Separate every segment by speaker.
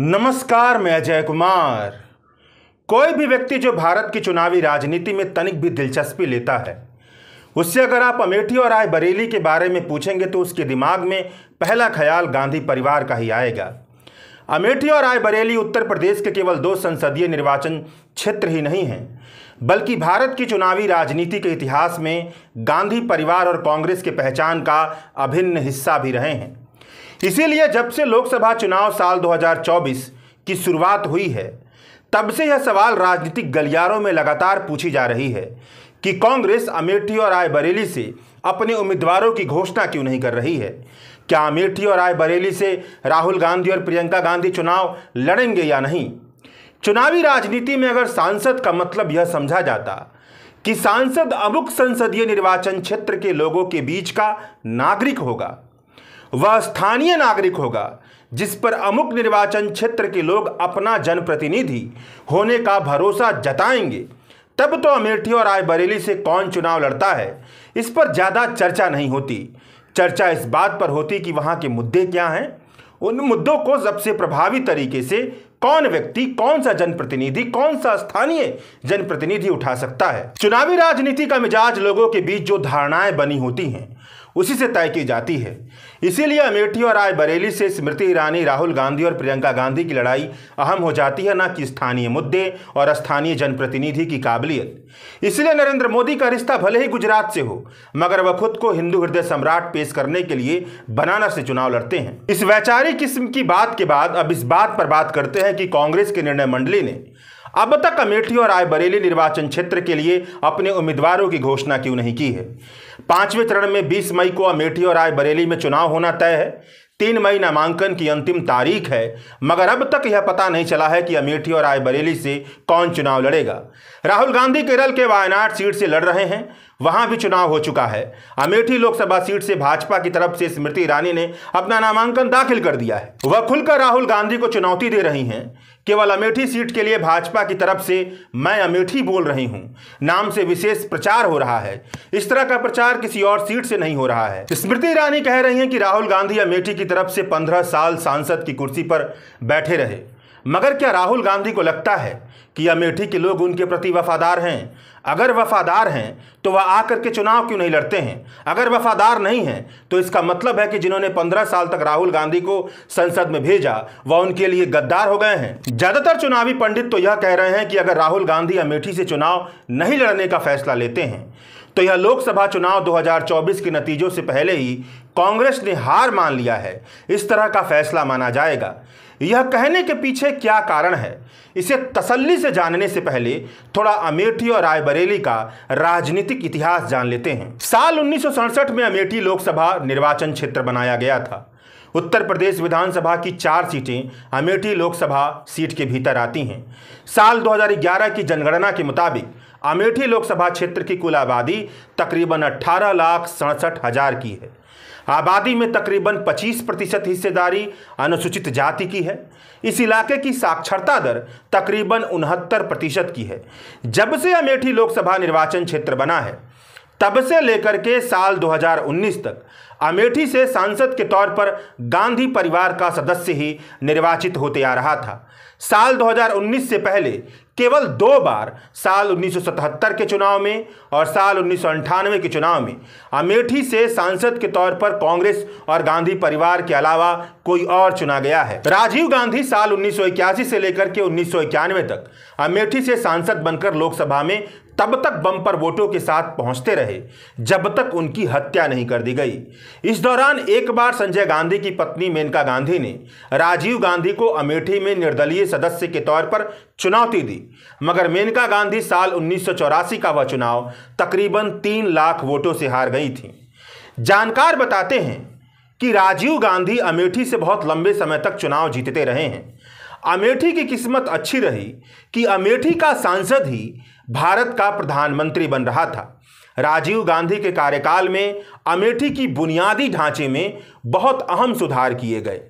Speaker 1: नमस्कार मैं अजय कुमार कोई भी व्यक्ति जो भारत की चुनावी राजनीति में तनिक भी दिलचस्पी लेता है उससे अगर आप अमेठी और आय बरेली के बारे में पूछेंगे तो उसके दिमाग में पहला ख्याल गांधी परिवार का ही आएगा अमेठी और आय बरेली उत्तर प्रदेश के केवल दो संसदीय निर्वाचन क्षेत्र ही नहीं हैं बल्कि भारत की चुनावी राजनीति के इतिहास में गांधी परिवार और कांग्रेस के पहचान का अभिन्न हिस्सा भी रहे हैं इसीलिए जब से लोकसभा चुनाव साल 2024 की शुरुआत हुई है तब से यह सवाल राजनीतिक गलियारों में लगातार पूछी जा रही है कि कांग्रेस अमेठी और रायबरेली से अपने उम्मीदवारों की घोषणा क्यों नहीं कर रही है क्या अमेठी और रायबरेली से राहुल गांधी और प्रियंका गांधी चुनाव लड़ेंगे या नहीं चुनावी राजनीति में अगर सांसद का मतलब यह समझा जाता कि सांसद अमुक संसदीय निर्वाचन क्षेत्र के लोगों के बीच का नागरिक होगा वह स्थानीय नागरिक होगा जिस पर अमुक निर्वाचन क्षेत्र के लोग अपना जनप्रतिनिधि होने का भरोसा जताएंगे तब तो अमेठी और रायबरेली से कौन चुनाव लड़ता है इस पर ज़्यादा चर्चा नहीं होती चर्चा इस बात पर होती कि वहाँ के मुद्दे क्या हैं उन मुद्दों को सबसे प्रभावी तरीके से कौन व्यक्ति कौन सा जनप्रतिनिधि कौन सा स्थानीय जनप्रतिनिधि उठा सकता है चुनावी राजनीति का मिजाज लोगों के बीच जो धारणाएं बनी होती हैं उसी से तय की जाती है इसीलिए अमेठी और बरेली से स्मृति ईरानी राहुल गांधी और प्रियंका गांधी की लड़ाई अहम हो जाती है न कि स्थानीय मुद्दे और स्थानीय जनप्रतिनिधि की काबिलियत इसलिए नरेंद्र मोदी का रिश्ता भले ही गुजरात से हो मगर वह खुद को हिंदू हृदय सम्राट पेश करने के लिए बनाना से चुनाव लड़ते हैं इस वैचारिक किस्म की बात के बाद अब इस बात पर बात करते हैं कि कांग्रेस के निर्णय मंडली ने अब तक अमेठी और रायबरेली निर्वाचन क्षेत्र के लिए अपने उम्मीदवारों की घोषणा क्यों नहीं की है पांचवें चरण में 20 मई को अमेठी और रायबरेली में चुनाव होना तय है तीन मई नामांकन की अंतिम तारीख है मगर अब तक यह पता नहीं चला है कि अमेठी और रायबरेली से कौन चुनाव लड़ेगा राहुल गांधी केरल के वायनाड सीट से लड़ रहे हैं वहां भी चुनाव हो चुका है अमेठी लोकसभा सीट से भाजपा की तरफ से स्मृति ईरानी ने अपना नामांकन दाखिल कर दिया है वह खुलकर राहुल गांधी को चुनौती दे रही हैं केवल अमेठी सीट के लिए भाजपा की तरफ से मैं अमेठी बोल रही हूं नाम से विशेष प्रचार हो रहा है इस तरह का प्रचार किसी और सीट से नहीं हो रहा है स्मृति ईरानी कह रही हैं कि राहुल गांधी अमेठी की तरफ से पंद्रह साल सांसद की कुर्सी पर बैठे रहे मगर क्या राहुल गांधी को लगता है कि अमेठी के लोग उनके प्रति वफादार हैं अगर वफादार हैं तो वह आकर के चुनाव क्यों नहीं लड़ते हैं अगर वफादार नहीं हैं तो इसका मतलब है कि जिन्होंने पंद्रह साल तक राहुल गांधी को संसद में भेजा वह उनके लिए गद्दार हो गए हैं ज़्यादातर चुनावी पंडित तो यह कह रहे हैं कि अगर राहुल गांधी अमेठी से चुनाव नहीं लड़ने का फैसला लेते हैं तो यह लोकसभा चुनाव 2024 के नतीजों से पहले ही कांग्रेस ने हार मान लिया है इस तरह का फैसला माना जाएगा यह कहने के पीछे क्या कारण है इसे तसल्ली से जानने से पहले थोड़ा अमेठी और रायबरेली का राजनीतिक इतिहास जान लेते हैं साल उन्नीस में अमेठी लोकसभा निर्वाचन क्षेत्र बनाया गया था उत्तर प्रदेश विधानसभा की चार सीटें अमेठी लोकसभा सीट के भीतर आती हैं साल 2011 की जनगणना के मुताबिक अमेठी लोकसभा क्षेत्र की कुल आबादी तकरीबन अट्ठारह लाख सड़सठ हजार की है आबादी में तकरीबन 25 प्रतिशत हिस्सेदारी अनुसूचित जाति की है इस इलाके की साक्षरता दर तकरीबन उनहत्तर प्रतिशत की है जब से अमेठी लोकसभा निर्वाचन क्षेत्र बना है तब से लेकर के साल 2019 तक अमेठी से सांसद के तौर पर गांधी परिवार का सदस्य ही निर्वाचित होते आ रहा था साल 2019 से पहले केवल दो बार साल 1977 के चुनाव में और साल उन्नीस के चुनाव में अमेठी से सांसद के तौर पर कांग्रेस और गांधी परिवार के अलावा कोई और चुना गया है राजीव गांधी साल उन्नीस से लेकर के उन्नीस तक अमेठी से सांसद बनकर लोकसभा में तब तक बम्पर वोटों के साथ पहुंचते रहे जब तक उनकी हत्या नहीं कर दी गई इस दौरान एक बार संजय गांधी की पत्नी मेनका गांधी ने राजीव गांधी को अमेठी में निर्दलीय सदस्य के तौर पर चुनौती दी मगर मेनका गांधी साल उन्नीस का वह चुनाव तकरीबन तीन लाख वोटों से हार गई थी जानकार बताते हैं कि राजीव गांधी अमेठी से बहुत लंबे समय तक चुनाव जीतते रहे हैं अमेठी की किस्मत अच्छी रही कि अमेठी का सांसद ही भारत का प्रधानमंत्री बन रहा था राजीव गांधी के कार्यकाल में अमेठी की बुनियादी ढांचे में बहुत अहम सुधार किए गए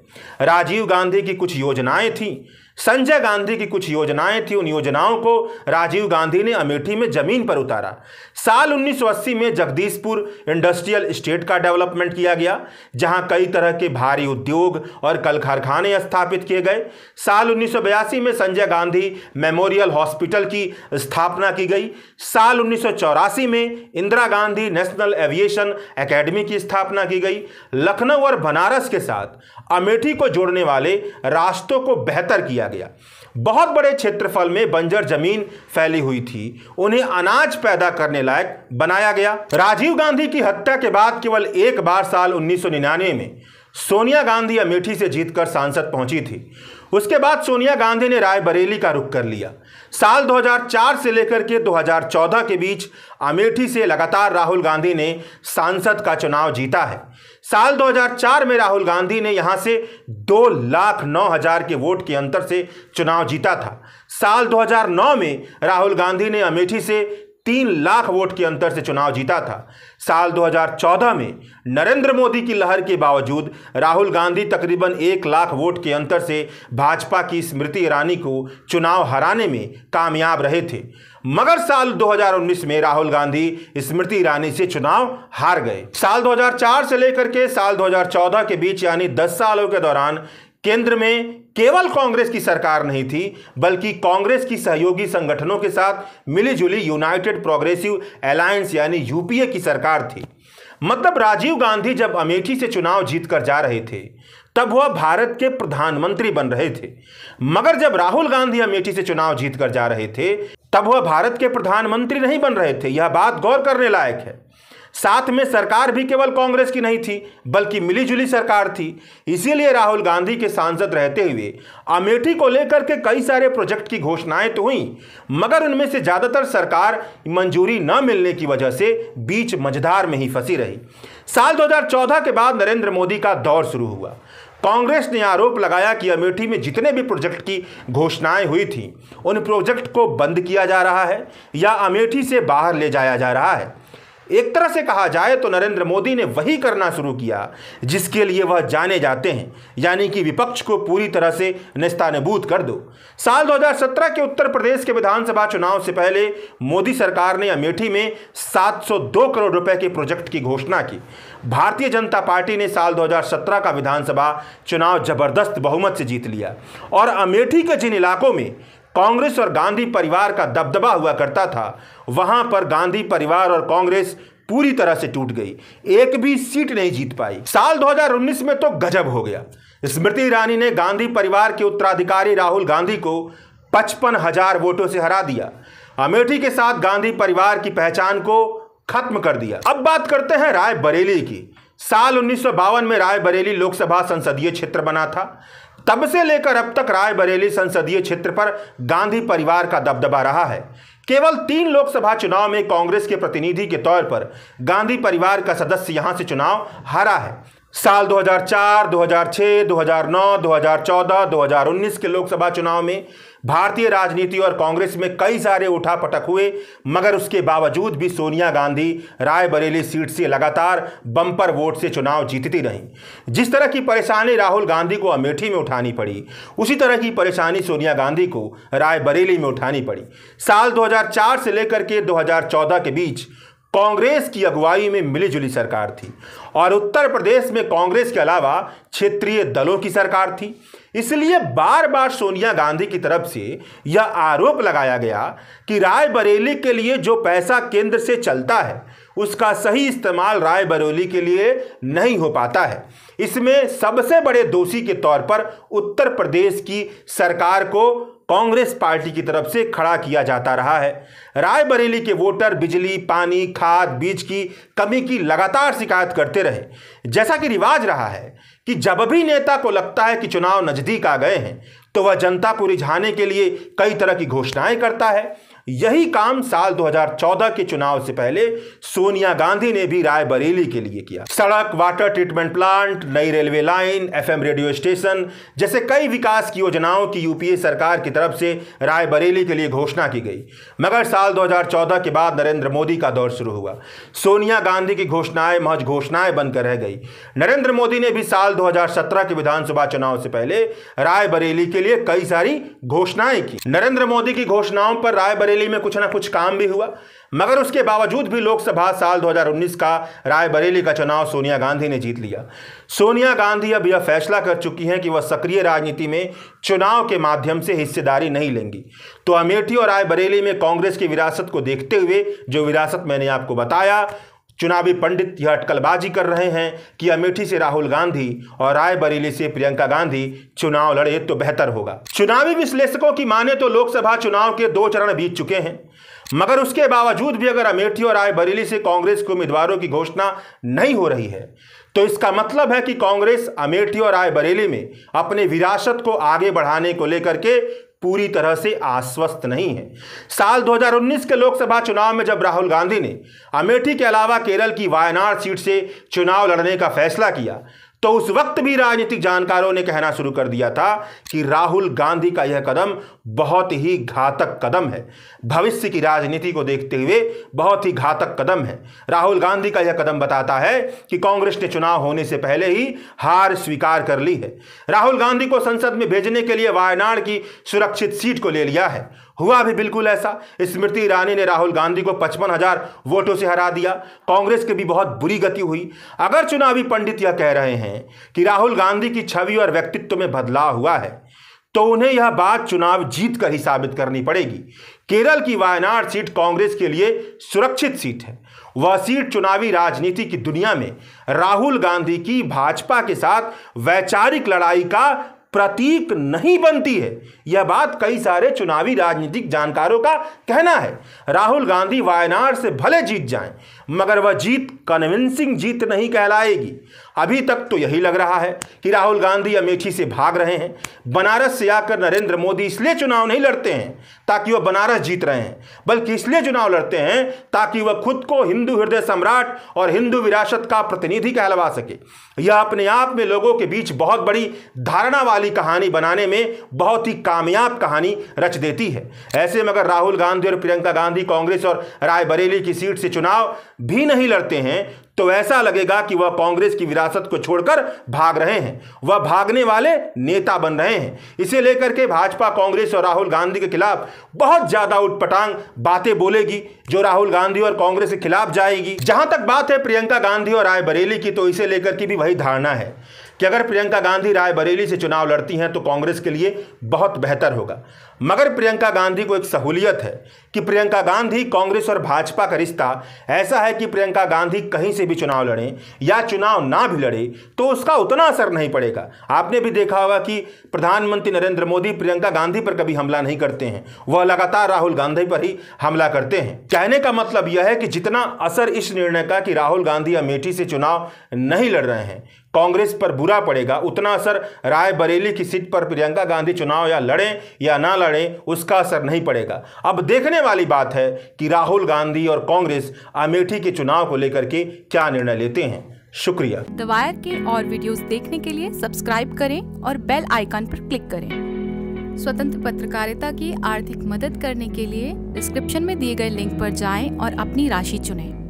Speaker 1: राजीव गांधी की कुछ योजनाएं थीं संजय गांधी की कुछ योजनाएं थी उन योजनाओं को राजीव गांधी ने अमेठी में जमीन पर उतारा साल 1980 में जगदीशपुर इंडस्ट्रियल स्टेट का डेवलपमेंट किया गया जहां कई तरह के भारी उद्योग और कल कारखाने स्थापित किए गए साल उन्नीस में संजय गांधी मेमोरियल हॉस्पिटल की स्थापना की गई साल उन्नीस में Indira Gandhi national aviation academy की स्थापना की गई लखनऊ और बनारस के साथ अमेठी को जोड़ने वाले रास्तों को बेहतर किया किया गया बहुत बड़े क्षेत्रफल में बंजर जमीन फैली हुई थी उन्हें अनाज पैदा करने लायक बनाया गया राजीव गांधी की हत्या के बाद केवल एक बार साल उन्नीस में सोनिया गांधी अमेठी से जीतकर सांसद पहुंची थी उसके बाद सोनिया गांधी ने रायबरेली का रुख कर लिया साल 2004 से लेकर के 2014 के बीच अमेठी से लगातार राहुल गांधी ने सांसद का चुनाव जीता है साल 2004 में राहुल गांधी ने यहां से दो लाख नौ हजार के वोट के अंतर से चुनाव जीता था साल 2009 में राहुल गांधी ने अमेठी से तीन लाख वोट के अंतर से चुनाव जीता था साल 2014 में नरेंद्र मोदी की लहर के बावजूद राहुल गांधी तकरीबन एक लाख वोट के अंतर से भाजपा की स्मृति ईरानी को चुनाव हराने में कामयाब रहे थे मगर साल 2019 में राहुल गांधी स्मृति ईरानी से चुनाव हार गए साल 2004 से लेकर के साल 2014 के बीच यानी 10 सालों के दौरान केंद्र में केवल कांग्रेस की सरकार नहीं थी बल्कि कांग्रेस की सहयोगी संगठनों के साथ मिलीजुली यूनाइटेड प्रोग्रेसिव अलायंस यानी यूपीए की सरकार थी मतलब राजीव गांधी जब अमेठी से चुनाव जीतकर जा रहे थे तब वह भारत के प्रधानमंत्री बन रहे थे मगर जब राहुल गांधी अमेठी से चुनाव जीतकर जा रहे थे तब वह भारत के प्रधानमंत्री नहीं बन रहे थे यह बात गौर करने लायक है साथ में सरकार भी केवल कांग्रेस की नहीं थी बल्कि मिलीजुली सरकार थी इसीलिए राहुल गांधी के सांसद रहते हुए अमेठी को लेकर के कई सारे प्रोजेक्ट की घोषणाएं तो हुई मगर उनमें से ज़्यादातर सरकार मंजूरी न मिलने की वजह से बीच मझधार में ही फंसी रही साल 2014 के बाद नरेंद्र मोदी का दौर शुरू हुआ कांग्रेस ने आरोप लगाया कि अमेठी में जितने भी प्रोजेक्ट की घोषणाएं हुई थी उन प्रोजेक्ट को बंद किया जा रहा है या अमेठी से बाहर ले जाया जा रहा है एक तरह से कहा जाए तो नरेंद्र मोदी ने वही करना शुरू किया जिसके लिए वह जाने जाते हैं यानी कि विपक्ष को पूरी तरह से निस्तानबूत कर दो साल 2017 के उत्तर प्रदेश के विधानसभा चुनाव से पहले मोदी सरकार ने अमेठी में 702 करोड़ रुपए के प्रोजेक्ट की घोषणा की भारतीय जनता पार्टी ने साल 2017 का विधानसभा चुनाव जबरदस्त बहुमत से जीत लिया और अमेठी के जिन इलाकों में कांग्रेस और गांधी परिवार का दबदबा हुआ करता था वहां पर गांधी परिवार और कांग्रेस पूरी तरह से टूट गई एक भी सीट नहीं जीत पाई साल 2019 में तो गजब हो गया स्मृति ईरानी ने गांधी परिवार के उत्तराधिकारी राहुल गांधी को पचपन हजार वोटों से हरा दिया अमेठी के साथ गांधी परिवार की पहचान को खत्म कर दिया अब बात करते हैं राय बरेली की साल उन्नीस में राय बरेली लोकसभा संसदीय क्षेत्र बना था तब से लेकर अब तक रायबरेली संसदीय क्षेत्र पर गांधी परिवार का दबदबा रहा है केवल तीन लोकसभा चुनाव में कांग्रेस के प्रतिनिधि के तौर पर गांधी परिवार का सदस्य यहां से चुनाव हारा है साल 2004, 2006, 2009, 2014, 2019 के लोकसभा चुनाव में भारतीय राजनीति और कांग्रेस में कई सारे उठापटक हुए मगर उसके बावजूद भी सोनिया गांधी रायबरेली सीट से लगातार बम्पर वोट से चुनाव जीतती रहीं जिस तरह की परेशानी राहुल गांधी को अमेठी में उठानी पड़ी उसी तरह की परेशानी सोनिया गांधी को रायबरेली में उठानी पड़ी साल 2004 से लेकर के 2014 के बीच कांग्रेस की अगुवाई में मिलीजुली सरकार थी और उत्तर प्रदेश में कांग्रेस के अलावा क्षेत्रीय दलों की सरकार थी इसलिए बार बार सोनिया गांधी की तरफ से यह आरोप लगाया गया कि रायबरेली के लिए जो पैसा केंद्र से चलता है उसका सही इस्तेमाल रायबरेली के लिए नहीं हो पाता है इसमें सबसे बड़े दोषी के तौर पर उत्तर प्रदेश की सरकार को कांग्रेस पार्टी की तरफ से खड़ा किया जाता रहा है रायबरेली के वोटर बिजली पानी खाद बीज की कमी की लगातार शिकायत करते रहे जैसा कि रिवाज रहा है कि जब भी नेता को लगता है कि चुनाव नज़दीक आ गए हैं तो वह जनता को रिझाने के लिए कई तरह की घोषणाएं करता है यही काम साल 2014 के चुनाव से पहले सोनिया गांधी ने भी रायबरेली के लिए किया सड़क वाटर ट्रीटमेंट प्लांट नई railway line FM radio station जैसे कई विकास की योजनाओं की यूपीए सरकार की तरफ से रायबरेली के लिए घोषणा की गई मगर साल 2014 के बाद नरेंद्र मोदी का दौर शुरू हुआ सोनिया गांधी की घोषणाएं महज घोषणाएं बनकर रह गई नरेंद्र मोदी ने भी साल दो के विधानसभा चुनाव से पहले रायबरेली के लिए कई सारी घोषणाएं की नरेंद्र मोदी की घोषणाओं पर रायबरेली रायबरेली में कुछ ना कुछ काम भी हुआ मगर उसके बावजूद भी लोकसभा साल 2019 का रायबरेली का चुनाव सोनिया गांधी ने जीत लिया सोनिया गांधी अब यह फैसला कर चुकी हैं कि वह सक्रिय राजनीति में चुनाव के माध्यम से हिस्सेदारी नहीं लेंगी तो अमेठी और रायबरेली में कांग्रेस की विरासत को देखते हुए जो विरासत मैंने आपको बताया चुनावी पंडित यह अटकलबाजी कर रहे हैं कि अमेठी से राहुल गांधी और रायबरेली से प्रियंका गांधी चुनाव लड़े तो बेहतर होगा चुनावी विश्लेषकों की माने तो लोकसभा चुनाव के दो चरण बीत चुके हैं मगर उसके बावजूद भी अगर अमेठी और रायबरेली से कांग्रेस के उम्मीदवारों की घोषणा नहीं हो रही है तो इसका मतलब है कि कांग्रेस अमेठी और रायबरेली में अपने विरासत को आगे बढ़ाने को लेकर के पूरी तरह से आश्वस्त नहीं है साल 2019 के लोकसभा चुनाव में जब राहुल गांधी ने अमेठी के अलावा केरल की वायनाड सीट से चुनाव लड़ने का फैसला किया तो उस वक्त भी राजनीतिक जानकारों ने कहना शुरू कर दिया था कि राहुल गांधी का यह कदम बहुत ही घातक कदम है भविष्य की राजनीति को देखते हुए बहुत ही घातक कदम है राहुल गांधी का यह कदम बताता है कि कांग्रेस ने चुनाव होने से पहले ही हार स्वीकार कर ली है राहुल गांधी को संसद में भेजने के लिए वायनाड की सुरक्षित सीट को ले लिया है हुआ भी बिल्कुल ऐसा स्मृति ईरानी ने राहुल गांधी को पचपन हजार वोटों से हरा दिया कांग्रेस की भी बहुत बुरी गति हुई अगर चुनावी पंडित यह कह रहे हैं कि राहुल गांधी की छवि और व्यक्तित्व में बदलाव हुआ है तो उन्हें यह बात चुनाव जीत कर ही साबित करनी पड़ेगी केरल की वायनाड सीट कांग्रेस के लिए सुरक्षित सीट है वह सीट चुनावी राजनीति की दुनिया में राहुल गांधी की भाजपा के साथ वैचारिक लड़ाई का प्रतीक नहीं बनती है यह बात कई सारे चुनावी राजनीतिक जानकारों का कहना है राहुल गांधी वायनाड से भले जीत जाएं मगर वह जीत कन्विंसिंग जीत नहीं कहलाएगी अभी तक तो यही लग रहा है कि राहुल गांधी अमेठी से भाग रहे हैं बनारस से आकर नरेंद्र मोदी इसलिए चुनाव नहीं लड़ते हैं ताकि वह बनारस जीत रहे हैं बल्कि इसलिए चुनाव लड़ते हैं ताकि वह खुद को हिंदू हृदय सम्राट और हिंदू विरासत का प्रतिनिधि कहलवा सके यह अपने आप में लोगों के बीच बहुत बड़ी धारणा वाली कहानी बनाने में बहुत ही कामयाब कहानी रच देती है ऐसे में अगर राहुल गांधी और प्रियंका गांधी कांग्रेस और रायबरेली की सीट से चुनाव भी नहीं लड़ते हैं तो ऐसा लगेगा कि वह कांग्रेस की विरासत को छोड़कर भाग रहे हैं वह भागने वाले नेता बन रहे हैं इसे लेकर के भाजपा कांग्रेस और राहुल गांधी के खिलाफ बहुत ज्यादा उटपटांग बातें बोलेगी जो राहुल गांधी और कांग्रेस के खिलाफ जाएगी जहां तक बात है प्रियंका गांधी और रायबरेली की तो इसे लेकर की भी वही धारणा है कि अगर प्रियंका गांधी रायबरेली से चुनाव लड़ती हैं तो कांग्रेस के लिए बहुत बेहतर होगा मगर प्रियंका गांधी को एक सहूलियत है कि प्रियंका गांधी कांग्रेस और भाजपा का रिश्ता ऐसा है कि प्रियंका गांधी कहीं से भी चुनाव लड़ें या चुनाव ना भी लड़े तो उसका उतना असर नहीं पड़ेगा आपने भी देखा होगा कि प्रधानमंत्री नरेंद्र मोदी प्रियंका गांधी पर कभी हमला नहीं करते हैं वह लगातार राहुल गांधी पर ही हमला करते हैं कहने का मतलब यह है कि जितना असर इस निर्णय का कि राहुल गांधी अमेठी से चुनाव नहीं लड़ रहे हैं कांग्रेस पर बुरा पड़ेगा उतना असर रायबरेली की सीट पर प्रियंका गांधी चुनाव या लड़ें या ना लड़ें पड़े उसका असर नहीं पड़ेगा अब देखने वाली बात है कि राहुल गांधी और कांग्रेस अमेठी के चुनाव को लेकर के क्या निर्णय लेते हैं शुक्रिया दवायर के और वीडियोस देखने के लिए सब्सक्राइब करें और बेल आइकन पर क्लिक करें स्वतंत्र पत्रकारिता की आर्थिक मदद करने के लिए डिस्क्रिप्शन में दिए गए लिंक पर जाएं और अपनी राशि चुनें